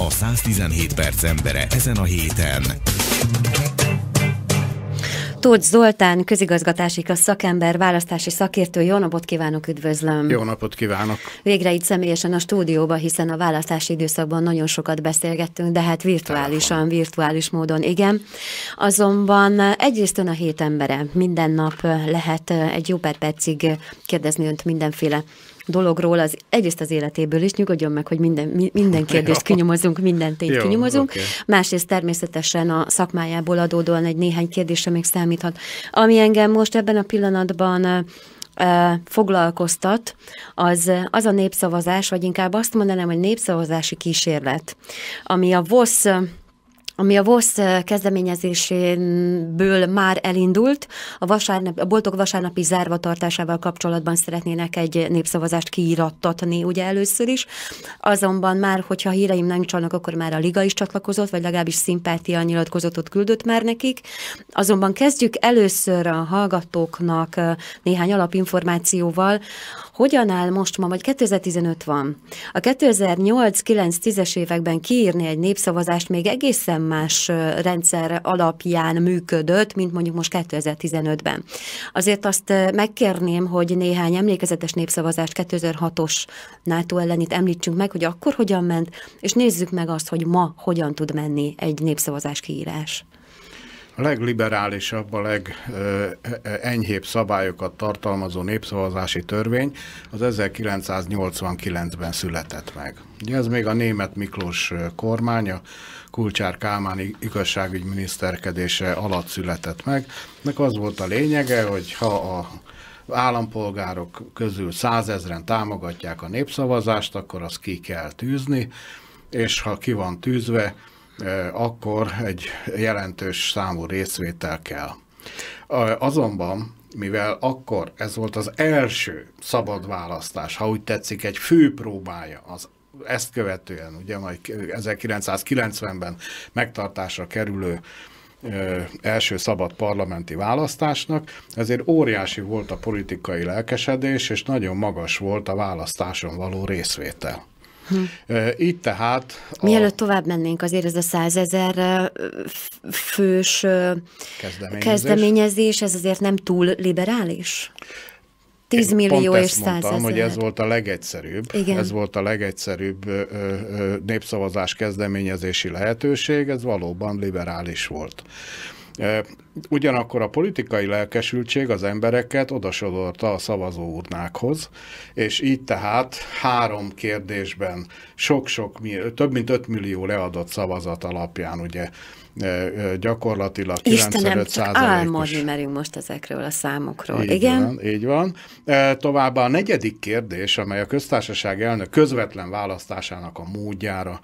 a 117 perc embere ezen a héten. Tóth Zoltán, közigazgatási szakember, választási szakértő. Jó napot kívánok, üdvözlöm! Jó napot kívánok! Végre itt személyesen a stúdióba, hiszen a választási időszakban nagyon sokat beszélgettünk, de hát virtuálisan, Telefon. virtuális módon, igen. Azonban egyrészt ön a hét embere, minden nap lehet egy jó pár percig kérdezni önt mindenféle dologról, az egyrészt az életéből is, nyugodjon meg, hogy minden, minden kérdést kinyomozunk, minden tényt Jó, kinyomozunk. Okay. Másrészt természetesen a szakmájából adódóan egy néhány kérdésre még számíthat. Ami engem most ebben a pillanatban foglalkoztat, az, az a népszavazás, vagy inkább azt mondanám, hogy népszavazási kísérlet, ami a VOSZ ami a VOSZ eh, kezdeményezéséből már elindult. A, vasárnap, a boltok vasárnapi zárvatartásával kapcsolatban szeretnének egy népszavazást kiirattatni, ugye először is. Azonban már, hogyha híreim nem csalnak, akkor már a Liga is csatlakozott, vagy legalábbis szimpátia nyilatkozatot küldött már nekik. Azonban kezdjük először a hallgatóknak eh, néhány alapinformációval, hogyan áll most ma, vagy 2015 van. A 2008-9-10-es években kiírni egy népszavazást még egészen más rendszer alapján működött, mint mondjuk most 2015-ben. Azért azt megkérném, hogy néhány emlékezetes népszavazást 2006-os NATO ellenit említsünk meg, hogy akkor hogyan ment, és nézzük meg azt, hogy ma hogyan tud menni egy népszavazás kiírás a legliberálisabb, a legenyhébb e, e, szabályokat tartalmazó népszavazási törvény az 1989-ben született meg. Ugye ez még a német Miklós kormánya, Kulcsár Kálmán igazságügyminiszterkedése alatt született meg. Nek az volt a lényege, hogy ha a állampolgárok közül százezren támogatják a népszavazást, akkor azt ki kell tűzni, és ha ki van tűzve, Eh, akkor egy jelentős számú részvétel kell. Eh, azonban mivel akkor ez volt az első szabad választás, ha úgy tetszik, egy főpróbája az ezt követően, ugye majd 1990-ben megtartásra kerülő ö, eh, első szabad parlamenti választásnak, ezért óriási volt a politikai lelkesedés, és nagyon magas volt a választáson való részvétel. Itt hm. tehát... A... Mielőtt tovább mennénk, azért ez a százezer fős kezdeményezés. kezdeményezés, ez azért nem túl liberális? 10 millió pont és ezt mondtam, hogy ez volt a legegyszerűbb, Igen. ez volt a legegyszerűbb ö, ö, népszavazás kezdeményezési lehetőség, ez valóban liberális volt. Ugyanakkor a politikai lelkesültség az embereket odasodorta a szavazóurnákhoz, és így tehát három kérdésben sok-sok, több mint 5 millió leadott szavazat alapján ugye e, e, gyakorlatilag 95 százalékos. álmodni merünk most ezekről a számokról, így igen? Van, így van. E, továbbá a negyedik kérdés, amely a köztársaság elnök közvetlen választásának a módjára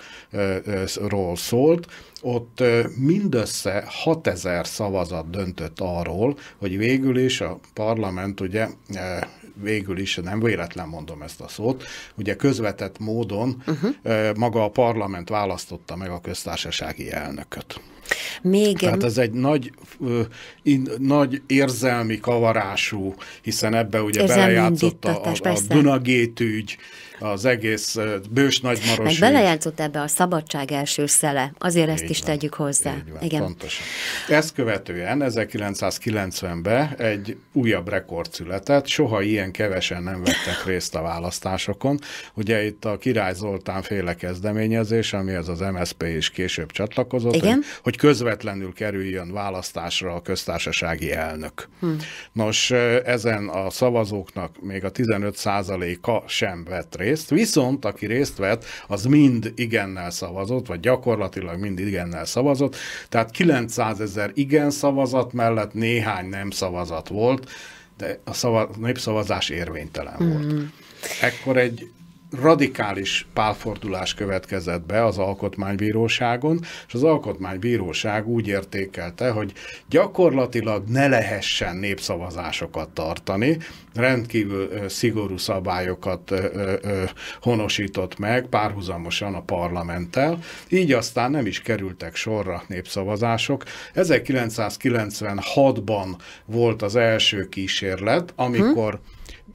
ról szólt, ott mindössze 6000 szavazat döntött arról, hogy végül is a parlament ugye eh, végül is, nem véletlen mondom ezt a szót, ugye közvetett módon uh-huh. Eh, maga a parlament választotta meg a köztársasági elnököt. Még... Tehát ez egy nagy, ö, in, nagy érzelmi kavarású, hiszen ebbe ugye Érzelmi belejátszott a, a, a Dunagét ügy, az egész bős nagymaros. Meg belejátszott ebbe a szabadság első szele, azért így ezt is van, tegyük hozzá. Van, Igen. Pontosan. Ezt követően 1990-ben egy újabb rekord született, soha ilyen kevesen nem vettek részt a választásokon. Ugye itt a Király Zoltán féle kezdeményezés, amihez az MSZP is később csatlakozott, Igen? hogy, hogy közvetlenül közvetlenül kerüljön választásra a köztársasági elnök. Hm. Nos, ezen a szavazóknak még a 15%-a sem vett részt, viszont aki részt vett, az mind igennel szavazott, vagy gyakorlatilag mind igennel szavazott, tehát 900 ezer igen szavazat mellett néhány nem szavazat volt, de a szava, népszavazás érvénytelen mm. volt. Hm. Ekkor egy radikális pálfordulás következett be az alkotmánybíróságon, és az alkotmánybíróság úgy értékelte, hogy gyakorlatilag ne lehessen népszavazásokat tartani, rendkívül szigorú szabályokat honosított meg párhuzamosan a parlamenttel, így aztán nem is kerültek sorra népszavazások. 1996-ban volt az első kísérlet, amikor hm?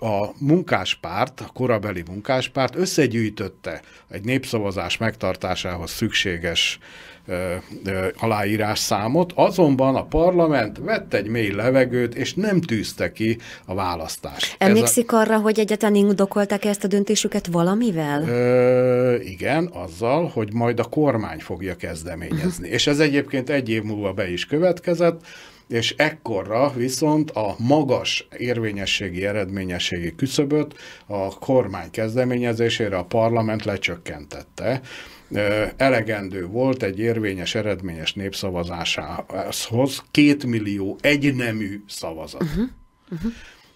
a munkáspárt, a korabeli munkáspárt összegyűjtötte egy népszavazás megtartásához szükséges ö, ö, azonban a parlament vett egy mély levegőt, és nem tűzte ki a választást. Emlékszik a... arra, hogy egyetlen indokolták ezt a döntésüket valamivel? Ö, igen, azzal, hogy majd a kormány fogja kezdeményezni. Uh-huh. És ez egyébként egy év múlva be is következett, és ekkorra viszont a magas érvényességi, eredményességi küszöböt a kormány kezdeményezésére a parlament lecsökkentette elegendő volt egy érvényes, eredményes népszavazásához két millió egynemű szavazat. Uh -huh. Uh -huh.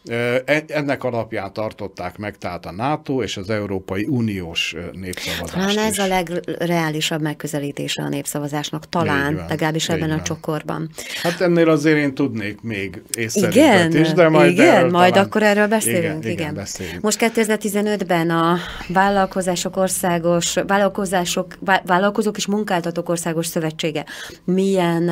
E, ennek alapján tartották meg tehát a NATO és az Európai Uniós népszavazást Talán ez is. a legreálisabb megközelítése a népszavazásnak, talán, van, legalábbis ebben van. a csokorban. Hát ennél azért én tudnék még észszerűbbet is, de majd Igen, erről majd talán... akkor erről beszélünk. Igen, igen, igen. Beszélünk. Most 2015-ben a vállalkozások országos, vállalkozások, vállalkozók és munkáltatók országos szövetsége milyen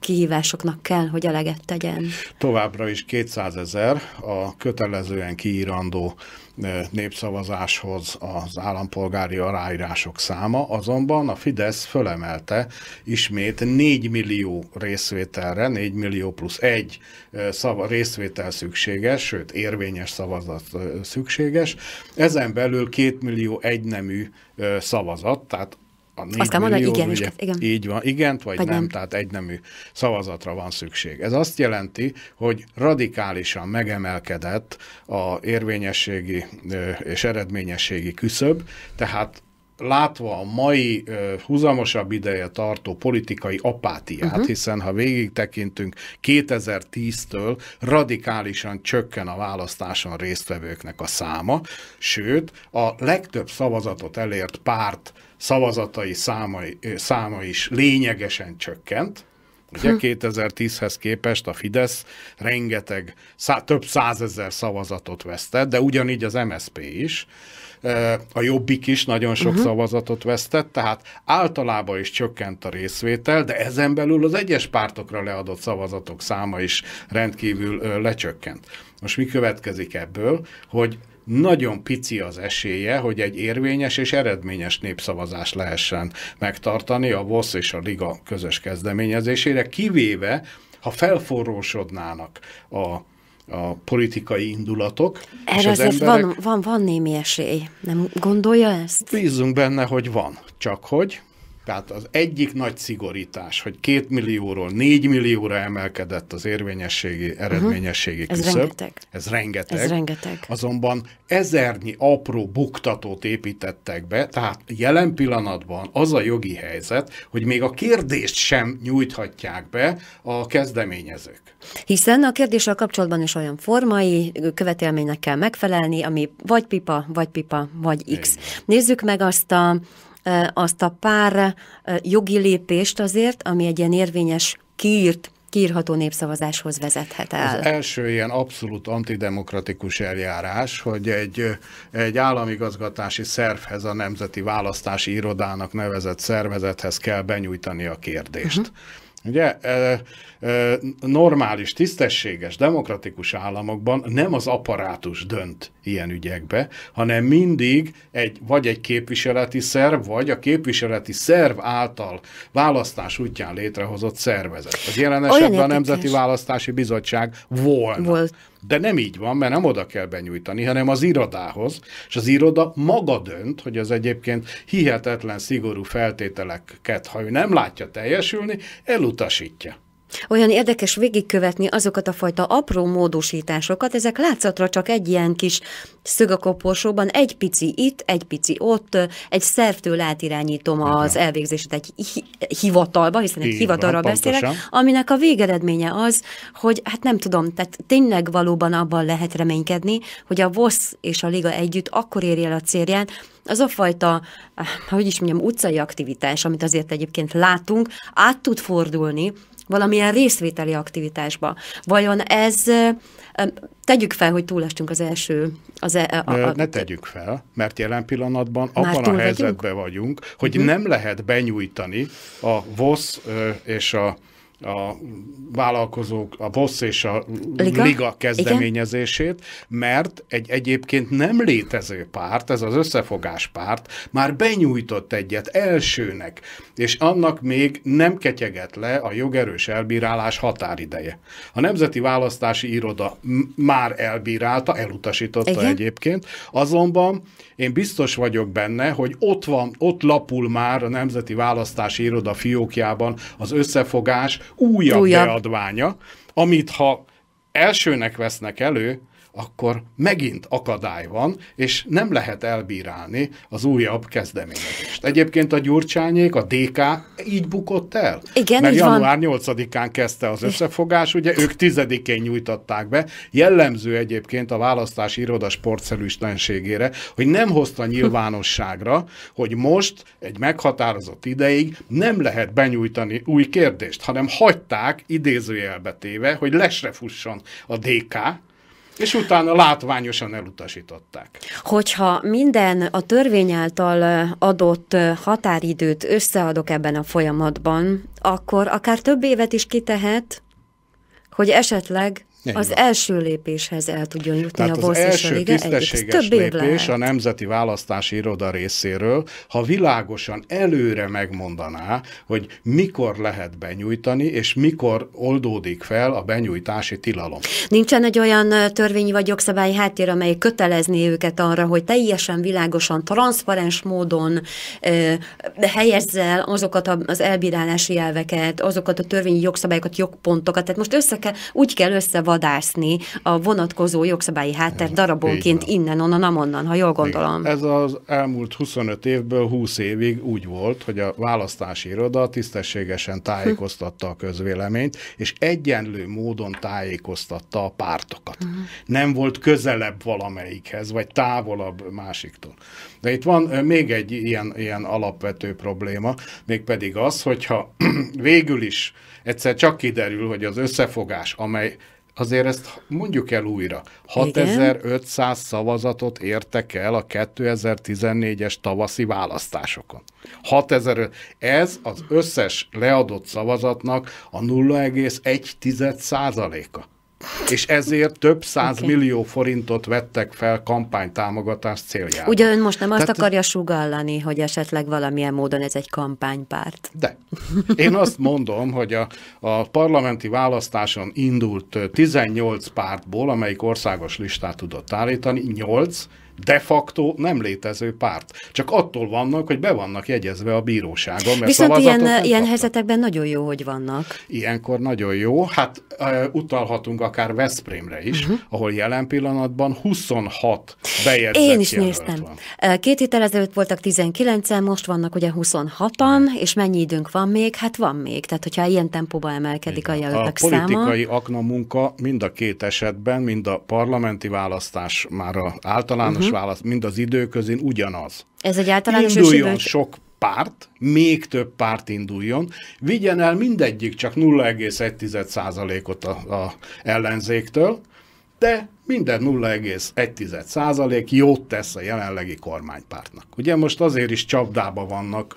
kihívásoknak kell, hogy eleget tegyen? Továbbra is 200 ezer a kötelezően kiírandó e, népszavazáshoz az állampolgári aláírások száma, azonban a Fidesz fölemelte ismét 4 millió részvételre, 4 millió plusz 1 e, szava, részvétel szükséges, sőt érvényes szavazat e, szükséges, ezen belül 2 millió egynemű szavazat, tehát a azt kell mondani, igen, ugye, igen. Így van, igent vagy, vagy nem, nem, tehát egynemű szavazatra van szükség. Ez azt jelenti, hogy radikálisan megemelkedett a érvényességi és eredményességi küszöb, tehát látva a mai húzamosabb ideje tartó politikai apátiát, uh-huh. hiszen ha végig tekintünk, 2010-től radikálisan csökken a választáson résztvevőknek a száma, sőt, a legtöbb szavazatot elért párt szavazatai száma, száma is lényegesen csökkent, Ugye 2010-hez hm. képest a Fidesz rengeteg, szá, több százezer szavazatot vesztett, de ugyanígy az MSP is, e, a Jobbik is nagyon sok uh-huh. szavazatot vesztett, tehát általában is csökkent a részvétel, de ezen belül az egyes pártokra leadott szavazatok száma is rendkívül lecsökkent. Most mi következik ebből, hogy nagyon pici az esélye, hogy egy érvényes és eredményes népszavazást lehessen megtartani a VOSZ és a Liga közös kezdeményezésére, kivéve, ha felforrósodnának a a politikai indulatok. Erre az azért emberek... van, van, van némi esély, nem gondolja ezt? Bízunk benne, hogy van. Csak hogy tehát az egyik nagy szigorítás, hogy két millióról négy millióra emelkedett az érvényességi, mhm. eredményességi uh-huh. küszöb. Ez rengeteg. Ez rengeteg. Ez rengeteg. Azonban ezernyi apró buktatót építettek be, tehát jelen pillanatban az a jogi helyzet, hogy még a kérdést sem nyújthatják be a kezdeményezők. Hiszen a kérdéssel kapcsolatban is olyan formai követelménynek kell megfelelni, ami vagy pipa, vagy pipa, vagy X. Igen. Nézzük meg azt a azt a pár jogi lépést azért, ami egy ilyen érvényes kiírt kiírható népszavazáshoz vezethet el. Az első ilyen abszolút antidemokratikus eljárás, hogy egy, egy államigazgatási szervhez, a Nemzeti Választási Irodának nevezett szervezethez kell benyújtani a kérdést. Uh mhm. -huh Ugye normális, tisztességes, demokratikus államokban nem az apparátus dönt ilyen ügyekbe, hanem mindig egy, vagy egy képviseleti szerv, vagy a képviseleti szerv által választás útján létrehozott szervezet. Az jelen esetben a Nemzeti Választási Bizottság volna. Volt de nem így van, mert nem oda kell benyújtani, hanem az irodához, és az iroda maga dönt, hogy az egyébként hihetetlen szigorú feltételeket, ha ő nem látja teljesülni, elutasítja. Olyan érdekes végigkövetni azokat a fajta apró módosításokat, ezek látszatra csak egy ilyen kis szög a koporsóban, egy pici itt, egy pici ott, egy szervtől átirányítom az elvégzését egy hivatalba, hiszen egy hivatalra beszélek, aminek a végeredménye az, hogy hát nem tudom, tehát tényleg valóban abban lehet reménykedni, hogy a VOSZ és a Liga együtt akkor érje el a célját, az a fajta, eh, hogy is mondjam, utcai aktivitás, amit azért egyébként látunk, át tud fordulni valamilyen részvételi aktivitásba. Vajon ez, tegyük fel, hogy túlestünk az első... Az e, a, a, ne tegyük fel, mert jelen pillanatban abban a helyzetben vagyunk, hogy uh-huh. nem lehet benyújtani a VOSZ és a a vállalkozók, a BOSZ és a Liga, Liga kezdeményezését, Igen? mert egy egyébként nem létező párt, ez az összefogás párt, már benyújtott egyet elsőnek, és annak még nem ketyeget le a jogerős elbírálás határideje. A Nemzeti Választási Iroda már elbírálta, elutasította Igen? egyébként, azonban én biztos vagyok benne, hogy ott van, ott lapul már a Nemzeti Választási Iroda fiókjában az összefogás, újabb, újabb. beadványa, amit ha elsőnek vesznek elő, akkor megint akadály van, és nem lehet elbírálni az újabb kezdeményezést. Egyébként a Gyurcsányék, a DK így bukott el. Igen, Mert január van. 8-án kezdte az összefogás, ugye ők 10-én nyújtatták be. Jellemző egyébként a választási iroda sportszerűtlenségére, hogy nem hozta nyilvánosságra, hogy most egy meghatározott ideig nem lehet benyújtani új kérdést, hanem hagyták idézőjelbe téve, hogy lesre fusson a DK, és utána látványosan elutasították. Hogyha minden a törvény által adott határidőt összeadok ebben a folyamatban, akkor akár több évet is kitehet, hogy esetleg én az van. első lépéshez el tudjon jutni Tehát a az első tisztességes több lépés lehet. a Nemzeti Választási Iroda részéről, ha világosan előre megmondaná, hogy mikor lehet benyújtani, és mikor oldódik fel a benyújtási tilalom. Nincsen egy olyan törvényi vagy jogszabályi háttér, amely kötelezné őket arra, hogy teljesen világosan, transzparens módon eh, helyezze el azokat az elbírálási elveket, azokat a törvényi jogszabályokat, jogpontokat. Tehát most össze kell, úgy kell össze vadászni a vonatkozó jogszabályi háttér darabonként innen, onnan, amonnan, ha jól gondolom. Igen. Ez az elmúlt 25 évből 20 évig úgy volt, hogy a választási iroda tisztességesen tájékoztatta a közvéleményt, és egyenlő módon tájékoztatta a pártokat. Mhm. Nem volt közelebb valamelyikhez, vagy távolabb másiktól. De itt van még egy ilyen, ilyen alapvető probléma, mégpedig az, hogyha végül is egyszer csak kiderül, hogy az összefogás, amely azért ezt mondjuk el újra. 6500 szavazatot értek el a 2014-es tavaszi választásokon. 6000, ez az összes leadott szavazatnak a 0,1 százaléka és ezért több száz okay. millió forintot vettek fel kampánytámogatás céljára. Ugye ön most nem azt Tehát, akarja sugallani, hogy esetleg valamilyen módon ez egy kampánypárt? De. Én azt mondom, hogy a, a parlamenti választáson indult 18 pártból, amelyik országos listát tudott állítani, 8 de facto nem létező párt. Csak attól vannak, hogy be vannak jegyezve a bíróságon. Mert Viszont ilyen, eh, ilyen helyzetekben nagyon jó, hogy vannak. Ilyenkor nagyon jó. Hát eh, utalhatunk akár Veszprémre is, uh-huh. ahol jelen pillanatban 26 bejegyzett Én is néztem. Van. Eh, két héttel ezelőtt voltak 19-en, most vannak ugye 26-an, hmm. és mennyi időnk van még? Hát van még. Tehát, hogyha ilyen tempóban emelkedik Igen. a jelöltek száma. A politikai akna munka mind a két esetben, mind a parlamenti választás már a általános uh-huh uh-huh. választ, mind az időközén ugyanaz. Ez egy általános Induljon idők... sok párt, még több párt induljon, vigyen el mindegyik csak 0,1%-ot a, a ellenzéktől, de minden 0,1% jót tesz a jelenlegi kormánypártnak. Ugye most azért is csapdába vannak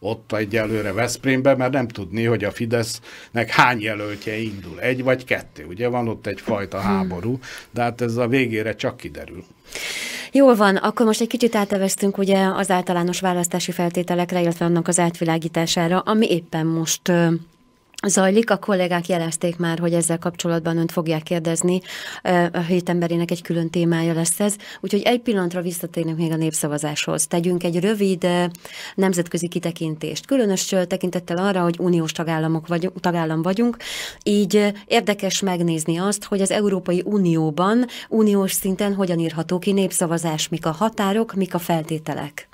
ott egyelőre Veszprémbe, mert nem tudni, hogy a Fidesznek hány jelöltje indul, egy vagy kettő. Ugye van ott egyfajta hmm. háború, de hát ez a végére csak kiderül. Jól van, akkor most egy kicsit áteveztünk ugye az általános választási feltételekre, illetve annak az átvilágítására, ami éppen most zajlik. A kollégák jelezték már, hogy ezzel kapcsolatban önt fogják kérdezni. A emberének egy külön témája lesz ez. Úgyhogy egy pillanatra visszatérünk még a népszavazáshoz. Tegyünk egy rövid nemzetközi kitekintést. Különös tekintettel arra, hogy uniós tagállamok vagyunk, tagállam vagyunk, így érdekes megnézni azt, hogy az Európai Unióban, uniós szinten hogyan írható ki népszavazás, mik a határok, mik a feltételek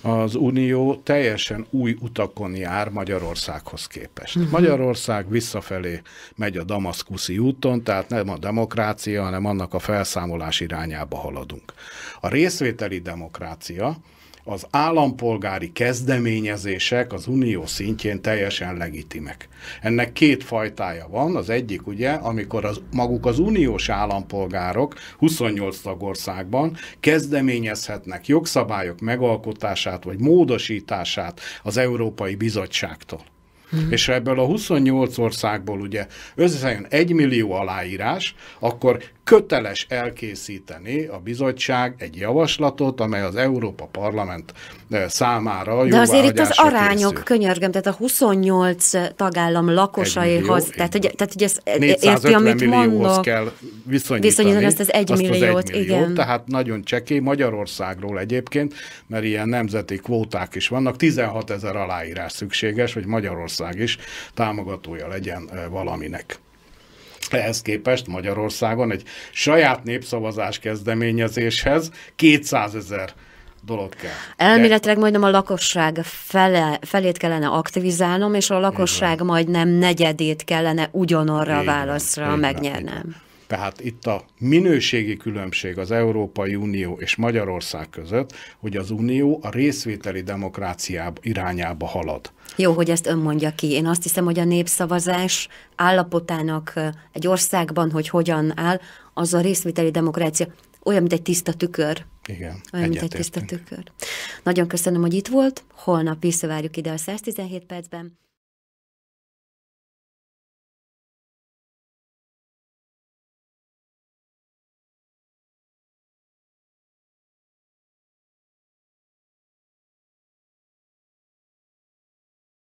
az Unió teljesen új utakon jár Magyarországhoz képest. Mhm. Magyarország visszafelé megy a damaszkuszi úton, tehát nem a demokrácia, hanem annak a felszámolás irányába haladunk. A részvételi demokrácia az állampolgári kezdeményezések az unió szintjén teljesen legitimek. Ennek két fajtája van, az egyik ugye, amikor az, maguk az uniós állampolgárok 28 tagországban kezdeményezhetnek jogszabályok megalkotását vagy módosítását az Európai Bizottságtól. Mm. És ebből a 28 országból ugye összesen 1 millió aláírás, akkor köteles elkészíteni a bizottság egy javaslatot, amely az Európa Parlament eh, számára De azért itt az arányok, készül. könyörgöm, tehát a 28 tagállam lakosaihoz, tehát, hogy, tehát hogy ez e- érti, amit mondok. kell viszonyítani, viszonyítani ezt az 1 milliót, az 1 milliót, igen. Tehát nagyon csekély Magyarországról egyébként, mert ilyen nemzeti kvóták is vannak, 16 ezer aláírás szükséges, hogy Magyarország Magyarország is támogatója legyen valaminek. Ehhez képest Magyarországon egy saját népszavazás kezdeményezéshez 200 ezer dolog kell. Elméletileg majdnem a lakosság fele, felét kellene aktivizálnom, és a lakosság majdnem negyedét kellene ugyanarra a válaszra megnyernem. Tehát itt a minőségi különbség az Európai Unió és Magyarország között, hogy az Unió a részvételi demokrácia irányába halad. Jó, hogy ezt ön mondja ki. Én azt hiszem, hogy a népszavazás állapotának egy országban, hogy hogyan áll, az a részvételi demokrácia olyan, mint egy tiszta tükör. Igen. Olyan, mint egy tiszta tükör. Nagyon köszönöm, hogy itt volt. Holnap visszavárjuk ide a 117 percben.